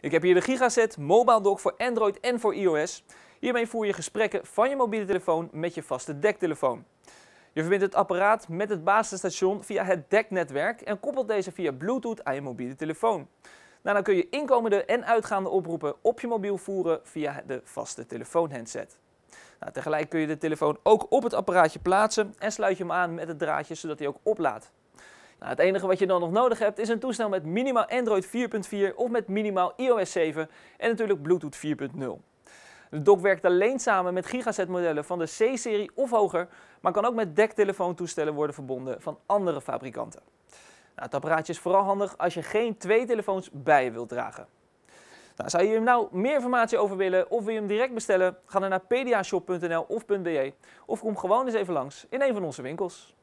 Ik heb hier de Gigaset Mobile Dock voor Android en voor iOS. Hiermee voer je gesprekken van je mobiele telefoon met je vaste dektelefoon. Je verbindt het apparaat met het basisstation via het deknetwerk en koppelt deze via Bluetooth aan je mobiele telefoon. Nou, Daarna kun je inkomende en uitgaande oproepen op je mobiel voeren via de vaste telefoonhandset. Nou, tegelijk kun je de telefoon ook op het apparaatje plaatsen en sluit je hem aan met het draadje zodat hij ook oplaadt. Nou, het enige wat je dan nog nodig hebt is een toestel met minimaal Android 4.4 of met minimaal iOS 7 en natuurlijk Bluetooth 4.0. De dock werkt alleen samen met gigaset modellen van de C-serie of hoger, maar kan ook met dektelefoontoestellen worden verbonden van andere fabrikanten. Nou, het apparaatje is vooral handig als je geen twee telefoons bij je wilt dragen. Nou, zou je hem nou meer informatie over willen of wil je hem direct bestellen? Ga dan naar pdashop.nl of .be of kom gewoon eens even langs in een van onze winkels.